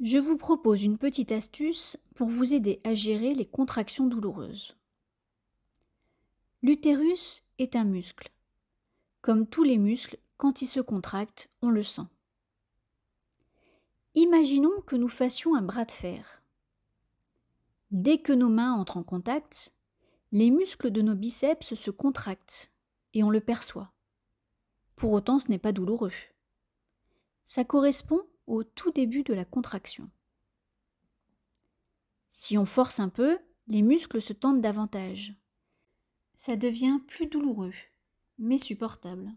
Je vous propose une petite astuce pour vous aider à gérer les contractions douloureuses. L'utérus est un muscle. Comme tous les muscles, quand il se contracte, on le sent. Imaginons que nous fassions un bras de fer. Dès que nos mains entrent en contact, les muscles de nos biceps se contractent et on le perçoit. Pour autant, ce n'est pas douloureux. Ça correspond au tout début de la contraction. Si on force un peu, les muscles se tendent davantage. Ça devient plus douloureux, mais supportable.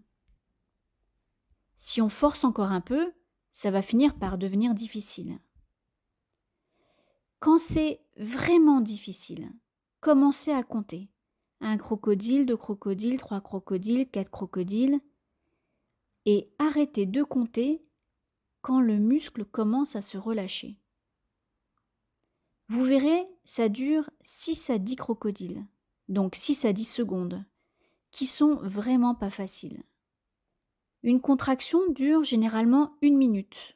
Si on force encore un peu, ça va finir par devenir difficile. Quand c'est vraiment difficile, commencez à compter. Un crocodile, deux crocodiles, trois crocodiles, quatre crocodiles. Et arrêtez de compter quand le muscle commence à se relâcher. Vous verrez, ça dure 6 à 10 crocodiles, donc 6 à 10 secondes, qui sont vraiment pas faciles. Une contraction dure généralement une minute,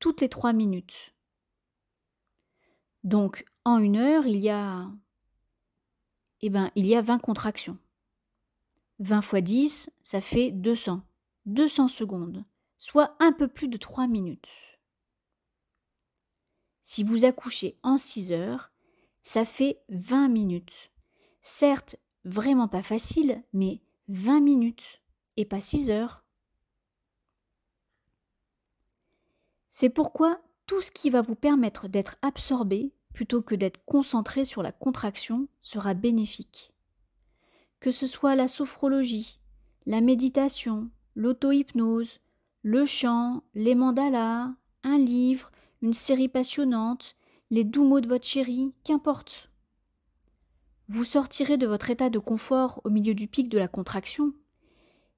toutes les 3 minutes. Donc en une heure, il y a eh ben, il y a 20 contractions. 20 fois 10, ça fait 200. 200 secondes soit un peu plus de 3 minutes. Si vous accouchez en 6 heures, ça fait 20 minutes. Certes, vraiment pas facile, mais 20 minutes et pas 6 heures. C'est pourquoi tout ce qui va vous permettre d'être absorbé plutôt que d'être concentré sur la contraction sera bénéfique. Que ce soit la sophrologie, la méditation, l'auto-hypnose, le chant, les mandalas, un livre, une série passionnante, les doux mots de votre chérie, qu'importe. Vous sortirez de votre état de confort au milieu du pic de la contraction,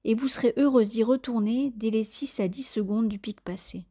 et vous serez heureuse d'y retourner dès les 6 à 10 secondes du pic passé.